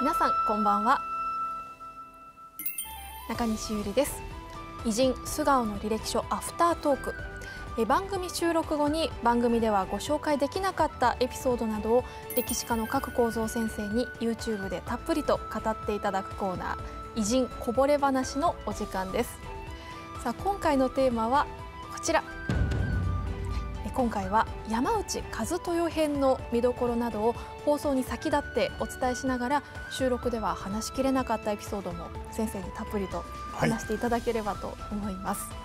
皆さんこんばんは中西ゆりです偉人素顔の履歴書アフタートークえ番組収録後に番組ではご紹介できなかったエピソードなどを歴史家の各構造先生に YouTube でたっぷりと語っていただくコーナー偉人こぼれ話のお時間ですさあ今回のテーマはこちら今回は山内和豊編の見どころなどを放送に先立ってお伝えしながら収録では話しきれなかったエピソードも先生にたっぷりと話していただければと思います。はい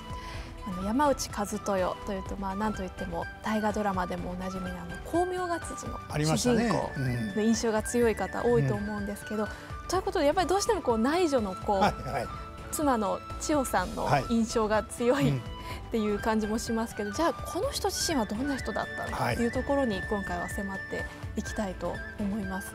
あの山内和豊というと、まあ、なんといっても大河ドラマでもおなじみのあの光明月次の主人公の印象が強い方多いと思うんですけど、ねうん、ということでやっぱりどうしてもこう内助のこう、はいはい、妻の千代さんの印象が強いっていう感じもしますけどじゃあこの人自身はどんな人だったのかというところに今回は迫っていきたいと思います。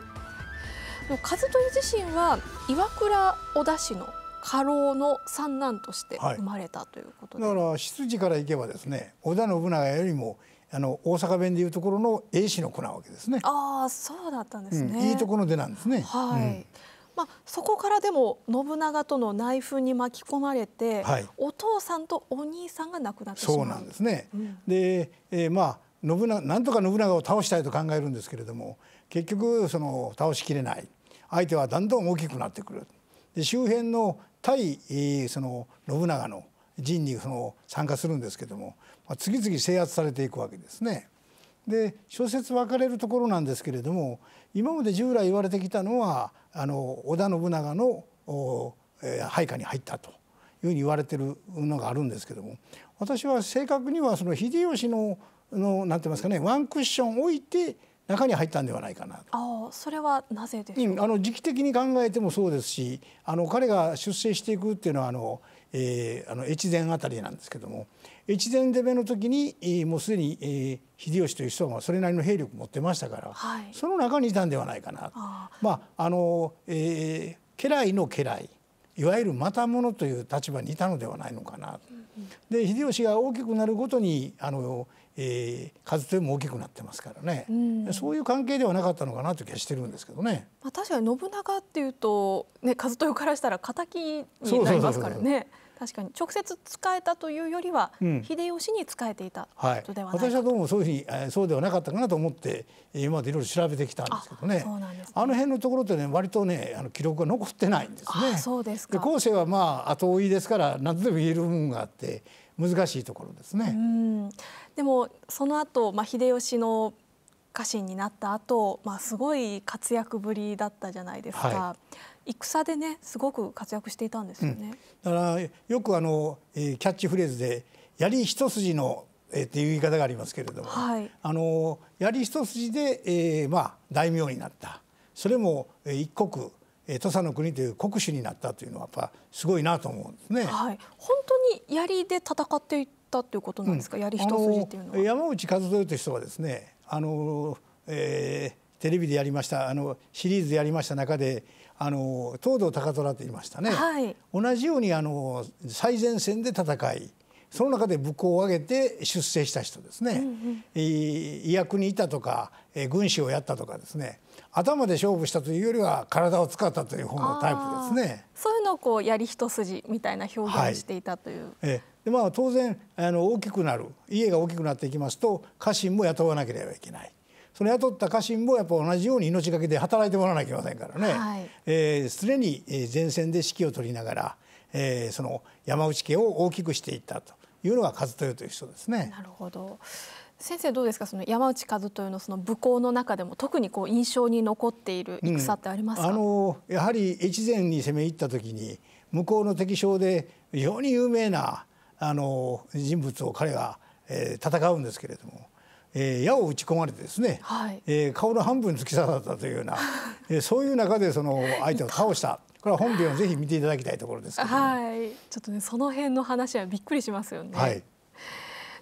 もう風と自身は岩倉小田氏の家老の三男として生まれたということで、はい、だから執事からいけばですね織田信長よりもあの大阪弁でいうところの英氏の子なわけですねああそうだったんですね、うん、いいところでなんですねはい、うんまあ、そこからでも信長との内紛に巻き込まれて、はい、お父さんとお兄さんが亡くなってしまうそうなんですね。うん、で、えー、まあ信長なんとか信長を倒したいと考えるんですけれども結局その倒しきれない相手はだんだん大きくなってくる。で周辺の対、えー、その信長の陣にその参加するんですけども、まあ、次々制圧されていくわけですね。で小説分かれるところなんですけれども今まで従来言われてきたのはあの織田信長の、えー、配下に入ったというふうに言われてるのがあるんですけども私は正確にはその秀吉ののなんて言いますかねワンクッション置いて中に入ったんではないかなああ、それはなぜでしょあの時期的に考えてもそうですしあの彼が出征していくっていうのはあのえー、あの越前あたりなんですけども越前攻めの時に、えー、もうすでに、えー、秀吉という人がそれなりの兵力持ってましたから、はい、その中にいたんではないかなあまああの、えー、家来の家来いわゆるまた者という立場にいたのではないのかな、うん、で秀吉が大きくなるごとにあのえー、数というも大きくなってますからね、うん、そういう関係ではなかったのかなという気がしてるんですけどね。まあ、確かに信長っていうと、ね、数豊からしたら敵になりますからね。確かに直接使えたというよりは、うん、秀吉に使えていたことではない、はい、私はどうもそういうふうにえそうではなかったかなと思って今までいろいろ調べてきたんですけどね、ね、あの辺のところってね割とねあの記録が残ってないんですね。そうですか後世はまあ後追いですから何とでも言える部分があって難しいところですね。でもその後、まあ、秀吉の家臣になった後、まあ、すごい活躍ぶりだったじゃないですか、はい、戦でねすごく活躍していたんですよね、うん、だからよくあの、えー、キャッチフレーズで「槍一筋の」えっていう言い方がありますけれども、はい、あの槍一筋で、えー、まあ大名になったそれもえ一国土佐の国という国主になったというのはやっぱすごいなと思うんですね。はい、本当に槍で戦っていったということなんですか、うん、槍一筋っていうのは。の山内和豊という人はですね、あの、えー、テレビでやりましたあのシリーズでやりました中で。あの東堂高虎と言いましたね、はい、同じようにあの最前線で戦いその中で武功を挙げて出世した人ですね、うんうん、医薬にいたとか、えー、軍師をやったとかですね頭で勝負したというよりは体を使ったという本のタイプですね。そういうのをこうやり一筋みたいな表現をしていたという。はい、えでまあ当然あの大きくなる家が大きくなっていきますと家臣も雇わなければいけない。その雇った家臣もやっぱ同じように命がけで働いてもらわなきゃいけませんからね。はい、えー、常に前線で指揮を取りながら、えー、その山内家を大きくしていったというのが和豊という人ですね。なるほど。先生どうですかその山内一豊のその武功の中でも特にこう印象に残っている戦ってありますか、うん、あのやはり越前に攻め入った時に向こうの敵将で非常に有名なあの人物を彼は、えー、戦うんですけれども、えー、矢を打ち込まれてですね、はいえー、顔の半分突き刺さったというような、えー、そういう中でその相手を倒した。これは本編をぜひ見ていただきたいところですけど、はい、ちょっとねその辺の話はびっくりしますよね。はい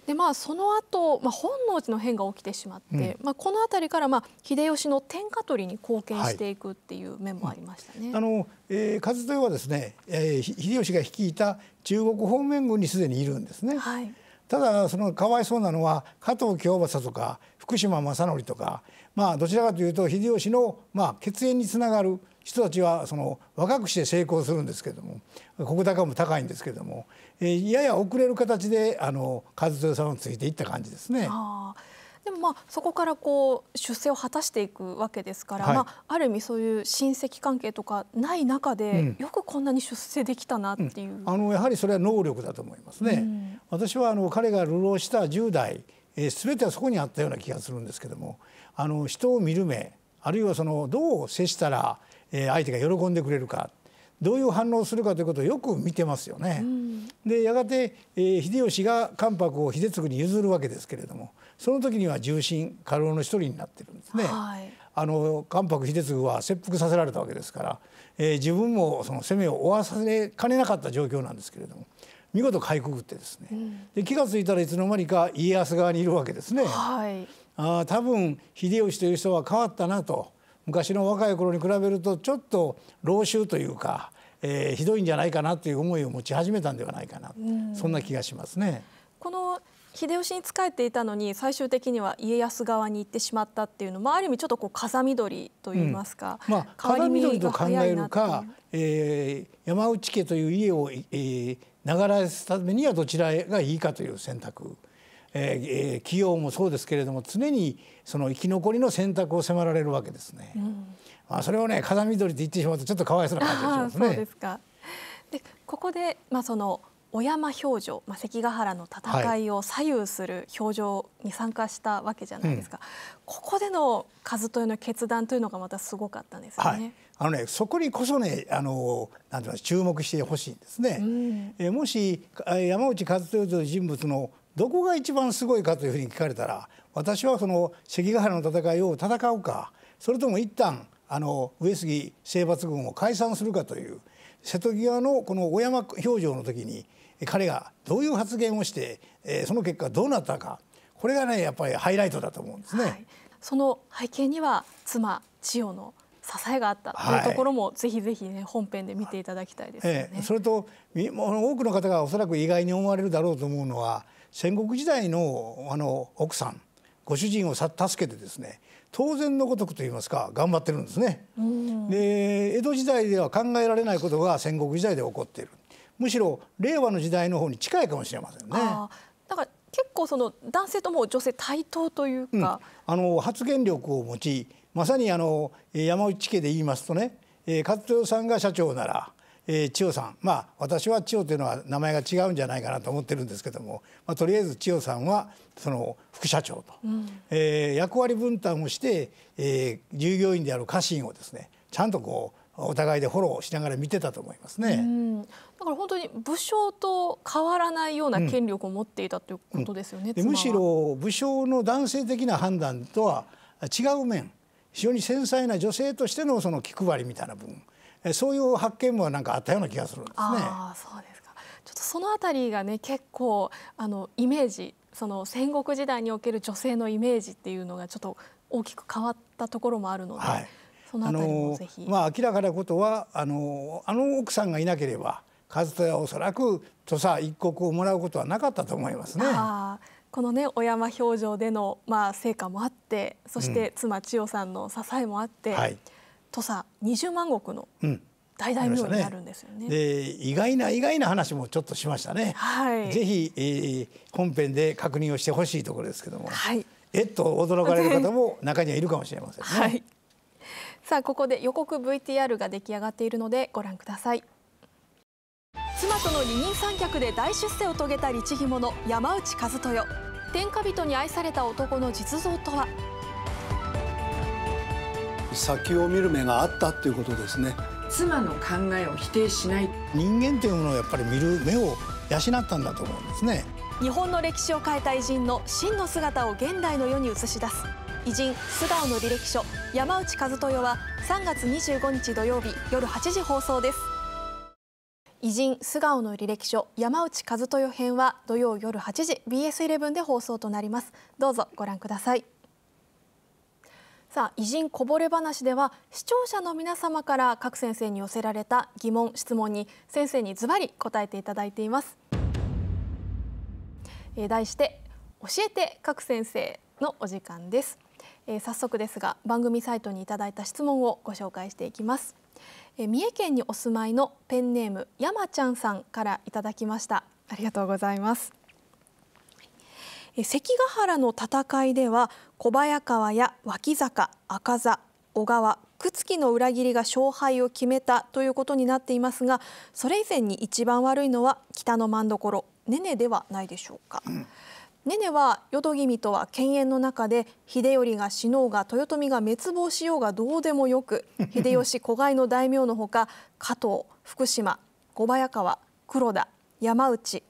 でまあその後、まあ本能寺の変が起きてしまって、うん、まあこの辺りからまあ秀吉の天下取りに貢献していくっていう面もありましたね。はい、あの、えー、勝豊はですね、えー、秀吉が率いた中国方面軍にすでにいるんですね。はい、ただそのかわいそうなのは加藤清正とか福島正則とか、まあどちらかというと秀吉のまあ血縁につながる。人たちはその若くして成功するんですけども国高も高いんですけども、えー、やや遅れる形であの和豊さんをついていった感じですね。でもまあそこからこう出世を果たしていくわけですから、はい、まあ、ある意味そういう親戚関係とかない中で、よくこんなに出世できたなっていう、うん、あのやはりそれは能力だと思いますね。うん、私はあの彼が流浪した10代、えー、全てはそこにあったような気がするんですけどもあの人を見る目あるいはそのどう接したら相手が喜んでくれるかどういう反応をするかということをよく見てますよね。うん、でやがて、えー、秀吉が関白を秀次に譲るわけですけれどもその時には重臣家老の一人になってるんですね。はい、あの関白秀次は切腹させられたわけですから、えー、自分もその責めを負わされかねなかった状況なんですけれども見事かいくぐってですね、うん、で気が付いたらいつの間にか家康側にいるわけですね。はい、あ多分秀吉という人は変わったなと。昔の若い頃に比べるとちょっと老朽というか、えー、ひどいんじゃないかなという思いを持ち始めたんではないかな、うん、そんな気がしますね。この秀吉に仕えていたのに最終的には家康側に行ってしまったっていうのもある意味ちょっとこう風見鶏と言いますか、うん、まあ、風見鶏と考えるか、えー、山内家という家を、えー、流れすためにはどちらがいいかという選択えー、企業もそうですけれども常にその生き残りの選択を迫られるわけですね。うん、まあ、それをね風見鶏って言ってしまうとちょっとかわいそうな感じがしますね。そうですかでここで、まあ、その小山表情、まあ、関ヶ原の戦いを左右する表情に参加したわけじゃないですか、はいうん、ここでの和豊の決断というのがまたすごかったんですよね。はい、あのねそこにこそねあのなんていうの注目してほしいんですね。うん、えもし山内和豊という人物のどこが一番すごいかというふうに聞かれたら私はその関ヶ原の戦いを戦うかそれとも一旦あの上杉征伐軍を解散するかという瀬戸際のこの小山表情の時に彼がどういう発言をして、えー、その結果どうなったかこれがねやっぱりハイライトだと思うんですね。はい、その背景には妻千代の支えがあったというところも、はい、ぜひぜひね本編で見ていただきたいです、ねえー、それと多くの方がおそらく意外に思われるだろうと思うのは戦国時代のあの奥さんご主人をさ助けてですね当然のごとくと言いますか頑張ってるんですね。で江戸時代では考えられないことが戦国時代で起こっているむしろ令和の時代の方に近いかもしれませんね。だから結構その男性とも女性対等というか、うん、あの発言力を持ちまさにあの山内家で言いますとね、えー、勝豊さんが社長ならえ千代さんまあ私は千代というのは名前が違うんじゃないかなと思ってるんですけども、まあ、とりあえず千代さんはその副社長と、うん、えー、役割分担をして、えー、従業員である家臣をですねちゃんとこうお互いでフォローしながら見てたと思いますね。だから本当に武将と変わらないような権力を持っていたということですよね。うんうん、むしろ武将の男性的な判断とは違う面、非常に繊細な女性としてのその気配りみたいな部分。そういう発見もなんかあったような気がするんですね。あそうですかちょっとそのあたりがね結構あのイメージその戦国時代における女性のイメージっていうのがちょっと大きく変わったところもあるので、はい、そのあたりもぜひ。まあ明らかなことはあのあの奥さんがいなければかつてはおそらく土佐一国をもらうことはなかったと思いますね。あこのね小山表情での、まあ、成果もあってそして妻千代さんの支えもあって、うんはい、土佐二十万石の大大名になるんですよね。うん、ねで意外な意外な話もちょっとしましたね。はい、ぜひ、えー、本編で確認をしてほしいところですけども、はい、えっと驚かれる方も中にはいるかもしれませんね。はい、さあここで予告 VTR が出来上がっているのでご覧ください。妻との二人三脚で大出世を遂げた律義者山内和豊天下人に愛された男の実像とは先を見る目があったっていうことですね妻の考えを否定しない人間というものをやっぱり見る目を養ったんだと思うんですね日本の歴史を変えた偉人の真の姿を現代の世に映し出す偉人素顔の履歴書山内和豊は3月25日土曜日夜8時放送です偉人素顔の履歴書山内和豊編は土曜夜8時 BS11 で放送となりますどうぞご覧くださいさあ偉人こぼれ話では視聴者の皆様から各先生に寄せられた疑問質問に先生にズバリ答えていただいています、えー、題して教えて各先生のお時間です、えー、早速ですが番組サイトにいただいた質問をご紹介していきます、えー、三重県にお住まいのペンネームやまちゃんさんからいただきましたありがとうございます関ヶ原の戦いでは小早川や脇坂赤座小川朽木の裏切りが勝敗を決めたということになっていますがそれ以前に一番悪いのは北の真所ねねではないでしょうか。うんは淀君とは犬猿の中で秀頼が死のうが豊臣が滅亡しようがどうでもよく 秀吉子飼いの大名のほか加藤福島小早川黒田山内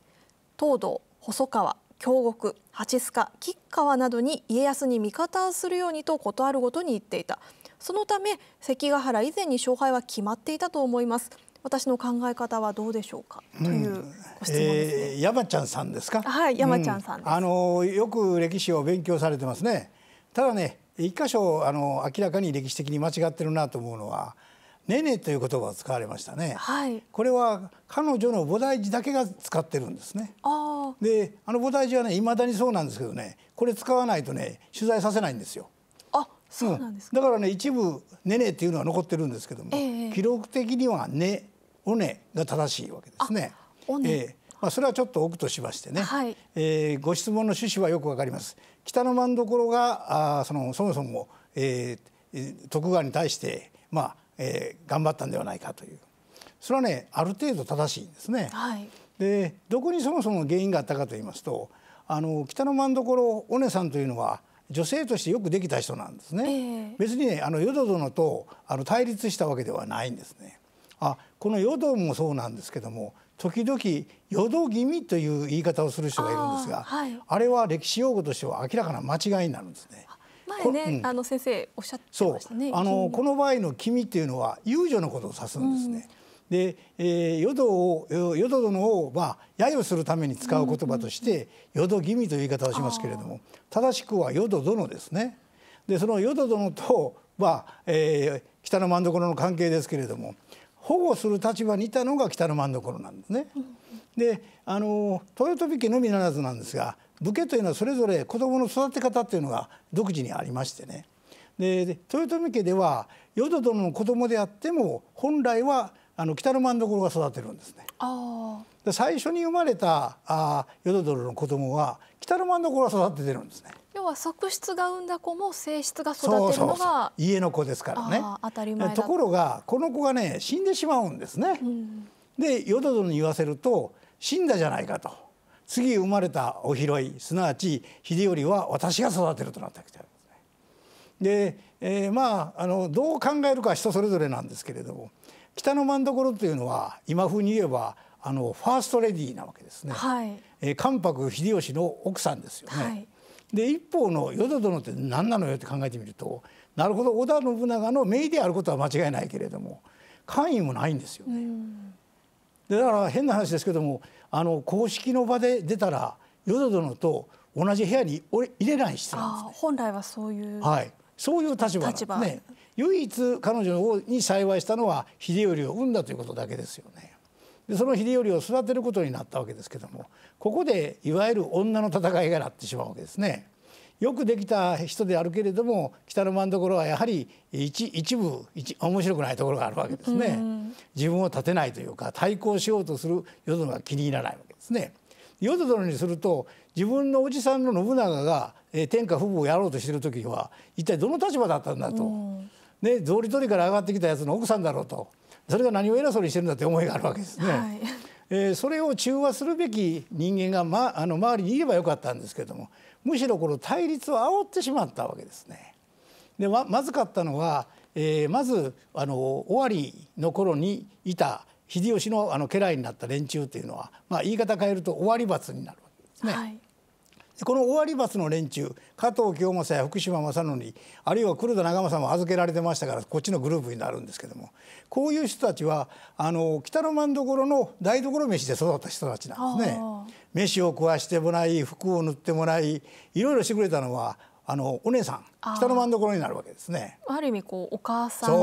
藤堂細川京極八須賀吉川などに家康に味方をするようにと事あるごとに言っていたそのため関ヶ原以前に勝敗は決まっていたと思います私の考え方はどうでしょうか、というご質問ですね、えー、山ちゃんさんですかはい山ちゃんさん、うん、あのよく歴史を勉強されてますねただね一箇所あの明らかに歴史的に間違ってるなと思うのはネネという言葉を使われましたね、はい、これは彼女の菩提寺だけが使ってるんですねあであの菩提寺はねいまだにそうなんですけどねこれ使わないとね取材させないんですよあそうなんですか、うん、だからね一部ネネっていうのは残ってるんですけども、ええ、記録的にはねおねが正しいわけですねおね、えー、まあ、それはちょっとくとしましてね、はい、えー、ご質問の趣旨はよくわかります北の真所があそのそもそも、えー、徳川に対してまあえー、頑張ったんではないかというそれはねある程度正しいんですね。はい、でどこにそもそも原因があったかと言いますとあの北の真所尾根さんというのは女性としてよくできた人なんですね。えー、別にねあの淀殿とあの対立したわけではないんですね。あこの淀もそうなんですけども時々淀気味という言い方をする人がいるんですがあはい、あれは歴史用語としては明らかな間違いになるんですね。前ね、うん、あの先生おっしゃってましたね。あのこの場合の君っていうのは遊女のことを指すんですね。うん、で、えー、淀を淀殿をまあ揶揄するために使う言葉として、うん、淀君という言い方をしますけれども、正しくは淀殿ですね。で、その淀殿とまあ、えー、北の真所の関係ですけれども、保護する立場にいたのが北の真所なんですね。うんであの豊臣家のみならずなんですが武家というのはそれぞれ子どもの育て方というのが独自にありましてねで豊臣家では淀殿の子供であっても本来はあの北の真ん所が育てるんですね。あで最初に生まれたあ淀殿の子供は北の真ん所が育ててるんですね。要は側室が産んだ子も性質が育てるのがそうそう家の子ですからね。当たり前ところがこの子がね死んでしまうんですね。うん、で淀殿に言わせると死んだじゃないかと次生まれたお拾いすなわち秀頼は私が育てるとなったわけですね。で、えー、まああのどう考えるかは人それぞれなんですけれども北の真ん所というのは今風に言えばあのファーストレディーなわけですね。はい、えー、関白秀吉の奥さんですよね。はい、で一方の淀殿って何なのよって考えてみるとなるほど織田信長の名であることは間違いないけれども官位もないんですよね。でだから変な話ですけどもあの公式の場で出たら淀殿と同じ部屋に入れない人なんね、本来はそういう、はい、そういう立場,、ね、唯一彼女に幸いしたのは秀頼を生んだということだけですよね。でその秀頼を育てることになったわけですけどもここでいわゆる女の戦いがなってしまうわけですね。よくできた人であるけれども北の間のところはやはり一一部一面白くないところがあるわけですね。自分を立てないというか対抗しようとする淀殿が気に入らないわけですね。淀殿にすると自分のおじさんの信長が天下父母をやろうとしている時は一体どの立場だったんだと。ね、草履取りから上がってきたやつの奥さんだろうとそれが何を偉そうにしてるんだって思いがあるわけですね。はいえー、それを中和するべき人間が、ま、あの周りにいればよかったんですけどもむしろこの対立を煽ってしまったわけですね。でままずかったのは、えー、まずあの尾張の頃にいた秀吉のあの家来になった連中というのは、まあ、言い方変えると尾張罰になるわけですね。はいこの尾張罰の連中加藤清正や福島正則あるいは黒田長政も預けられてましたからこっちのグループになるんですけどもこういう人たちはあの北の真所の台所飯で育った人たちなんですね。飯を食わしてもらい服を塗ってもらいいろいろしてくれたのはあのお姉さん北の真所になるわけですね。ある意味こうお母さん的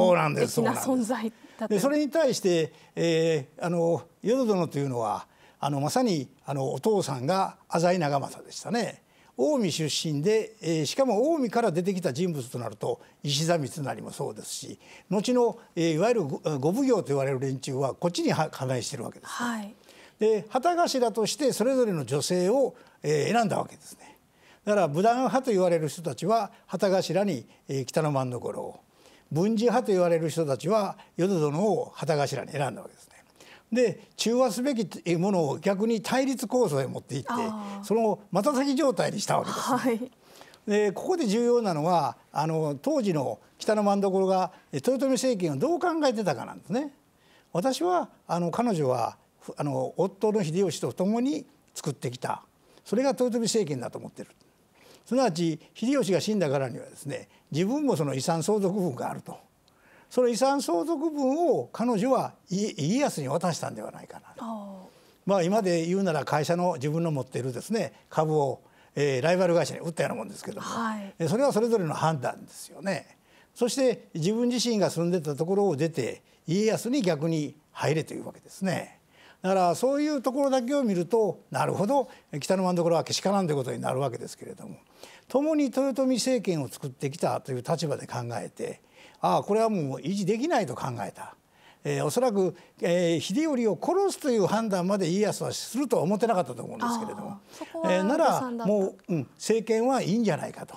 な存在だったそれに対して、えー、あの淀殿というのはあのまさにあのお父さんが浅井長政でしたね近江出身で、えー、しかも近江から出てきた人物となると石田三成もそうですし後の、えー、いわゆるご奉行と言われる連中はこっちに加害してるわけです、はい、で旗頭としてそれぞれの女性を、えー、選んだわけですねだから武断派と言われる人たちは旗頭に、えー、北の真所を文治派と言われる人たちは淀殿を旗頭に選んだわけですで中和すべきものを逆に対立構造へ持っていってその股先状態にしたわけです、ね、はい、でここで重要なのはあの当時の北の真所が豊臣政権をどう考えてたかなんですね。私はあの彼女はあの夫の秀吉と共に作ってきたそれが豊臣政権だと思ってるすなわち秀吉が死んだからにはですね自分もその遺産相続分があるとその遺産相続分を彼女は家康に渡したんではないかなと。まあ今で言うなら会社の自分の持っているですね株を、えライバル会社に売ったようなもんですけども、はい、それはそれぞれの判断ですよね。そして自分自身が住んでたところを出て家康に逆に入れというわけですね。だからそういうところだけを見るとなるほど北の真所はけしからんということになるわけですけれども共に豊臣政権を作ってきたという立場で考えてああこれはもう維持できないと考えた。えー、おそらく、えー、秀頼を殺すという判断まで家康はするとは思ってなかったと思うんですけれども、えー、ならもう、うん、政権はいいんじゃないかと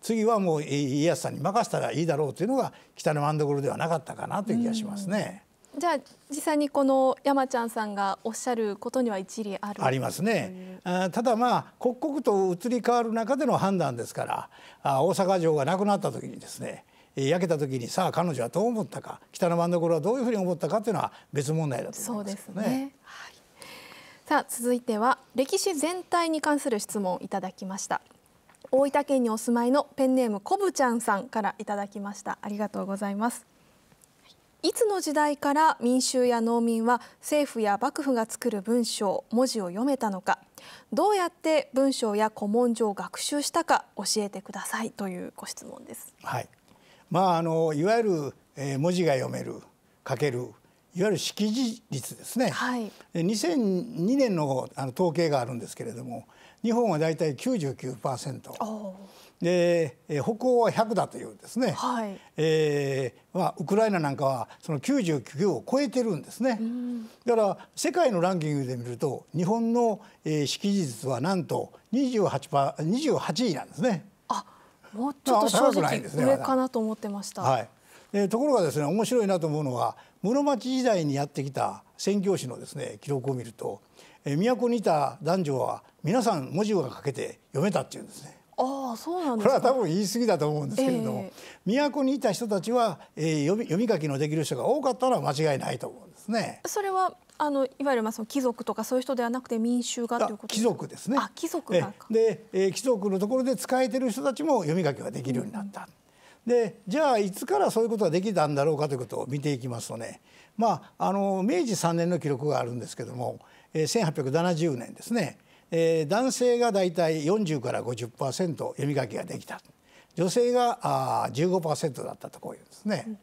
次はもう家康さんに任せたらいいだろうというのが北のマンドグルではなかったかなという気がしますね。じゃあ実際にこの山ちゃんさんがおっしゃることには一理あるありますねあただまあ刻々と移り変わる中での判断ですからあ大阪城がなくなった時にですね焼けた時にさあ彼女はどう思ったか北の真ん所はどういうふうに思ったかというのは別問題だと思いますね。ねはい、さあ続いては歴史全体に関する質問をいただきました大分県にお住まいのペンネームこぶちゃんさんからいただきましたありがとうございますいつの時代から民衆や農民は政府や幕府が作る文章文字を読めたのかどうやって文章や古文書を学習したか教えてくださいというご質問です。はいまあ、あのいわゆる、え文字が読める書けるいわゆる識字率ですね、はい、2002年のあの統計があるんですけれども日本は大体99%で北欧は100だというですね、はいえーまあ、ウクライナなんかはその99を超えてるんですね、うん、だから世界のランキングで見ると日本の、えー、識字率はなんと 28, 28位なんですね。もうちょっと正直、ね、上かなと思ってました。はいえー、ところがですね面白いなと思うのは室町時代にやってきた宣教師のですね記録を見ると、えー、都にいた男女は皆さん文字をかけて読めたっていうんですね。あそうなんこれは多分言い過ぎだと思うんですけれども、えー、都にいた人たちは、えー、読み読み書きのできる人が多かったのは間違いないと思うんですね。それはあのいわゆるまあその貴族とかそういう人ではなくて民衆がということ貴族ですね。あ貴族がで、えー、貴族のところで使えてる人たちも読み書きができるようになった。うん、でじゃあいつからそういうことができたんだろうかということを見ていきますとね、まあ、あの明治3年の記録があるんですけども、え1870年ですねえー、男性が大体40から50%読み書きができた女性があー15%だったとこういうんですね。うん、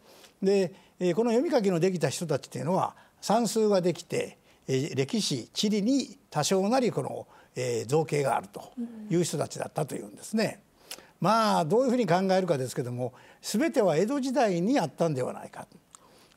で、えー、この読み書きのできた人たちっていうのは算数ができて、えー、歴史地理に多少なりこの、えー、造形があるという人たちだったというんですね。うん、まあどういうふうに考えるかですけども全ては江戸時代にあったんではないかと。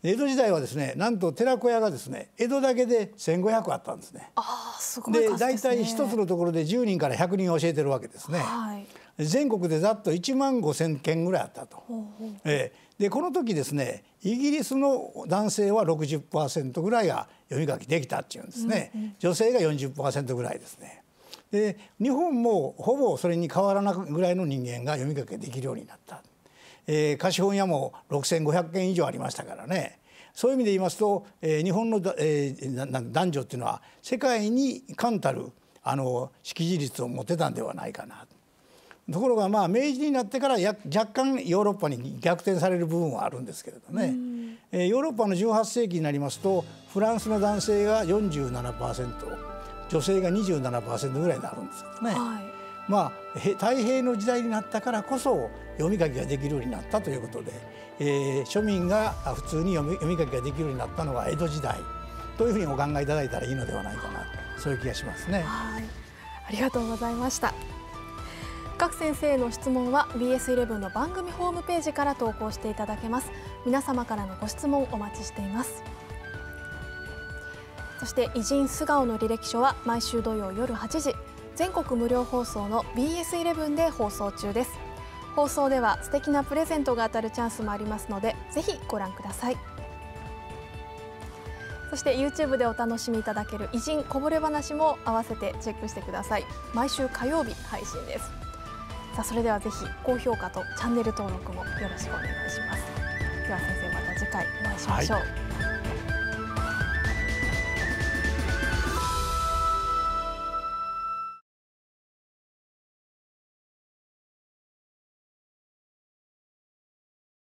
江戸時代はですねなんと寺子屋がですね江戸だけで1500あったんですね。あすごいで、大体一つのところで10人から100人教えてるわけですね。はい、全国でざっと1万5千件ぐらいあったと。ほうほうえー、でこの時ですねイギリスの男性は60%ぐらいが読み書きできたっていうんですね、うんうん、女性が40%ぐらいですね。で日本もほぼそれに変わらなくぐらいの人間が読み書きできるようになった。えー、貸本屋も6,500件以上ありましたからねそういう意味で言いますと、えー、日本の、えー、男女っていうのは世界に冠たるあの識字率を持ってたんではないかなところがまあ明治になってからや若干ヨーロッパに逆転される部分はあるんですけれどね、えー、ヨーロッパの18世紀になりますとフランスの男性が47%女性が27%ぐらいになるんですけどね。はいまあ、太平の時代になったからこそ読み書きができるようになったということで、えー、庶民が普通に読み読み書きができるようになったのは江戸時代というふうにお考えいただいたらいいのではないかなそういう気がしますね。はいありがとうございました各先生の質問は BS11 の番組ホームページから投稿していただけます皆様からのご質問お待ちしていますそして偉人素顔の履歴書は毎週土曜夜8時全国無料放送の BS11 で放送中です放送では素敵なプレゼントが当たるチャンスもありますのでぜひご覧くださいそして YouTube でお楽しみいただける偉人こぼれ話も合わせてチェックしてください毎週火曜日配信ですさあそれではぜひ高評価とチャンネル登録もよろしくお願いしますでは先生また次回お会いしましょう、はい